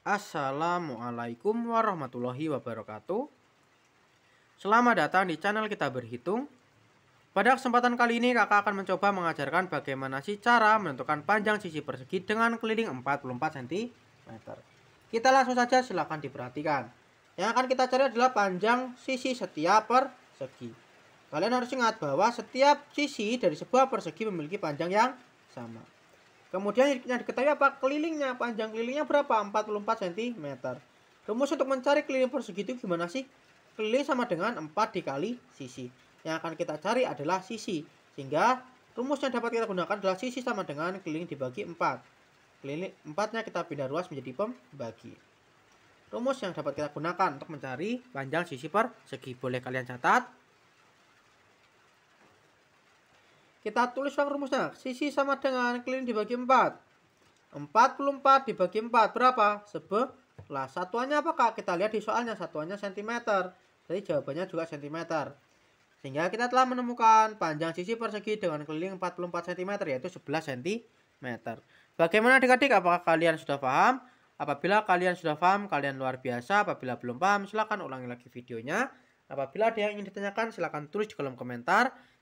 Assalamualaikum warahmatullahi wabarakatuh. Selamat datang di channel kita berhitung. Pada kesempatan kali ini kakak akan mencoba mengajarkan bagaimana sih cara menentukan panjang sisi persegi dengan keliling 44 cm. Kita langsung saja silahkan diperhatikan. Yang akan kita cari adalah panjang sisi setiap persegi. Kalian harus ingat bahwa setiap sisi dari sebuah persegi memiliki panjang yang sama. Kemudian yang diketahui apa? Kelilingnya, panjang kelilingnya berapa? 44 cm. Rumus untuk mencari keliling persegi itu gimana sih? Keliling sama dengan 4 dikali sisi. Yang akan kita cari adalah sisi. Sehingga rumus yang dapat kita gunakan adalah sisi sama dengan keliling dibagi 4. Keliling 4-nya kita pindah ruas menjadi pembagi. Rumus yang dapat kita gunakan untuk mencari panjang sisi persegi. Boleh kalian catat Kita tulis rumusnya. Sisi sama dengan keliling dibagi 4. 44 dibagi 4 berapa? Sebelah. Satuannya apa kak? Kita lihat di soalnya. Satuannya sentimeter. Jadi jawabannya juga sentimeter. Sehingga kita telah menemukan panjang sisi persegi dengan keliling 44 cm yaitu 11 cm. Bagaimana adik-adik? Apakah kalian sudah paham? Apabila kalian sudah paham, kalian luar biasa. Apabila belum paham, silakan ulangi lagi videonya. Apabila ada yang ingin ditanyakan, silakan tulis di kolom komentar.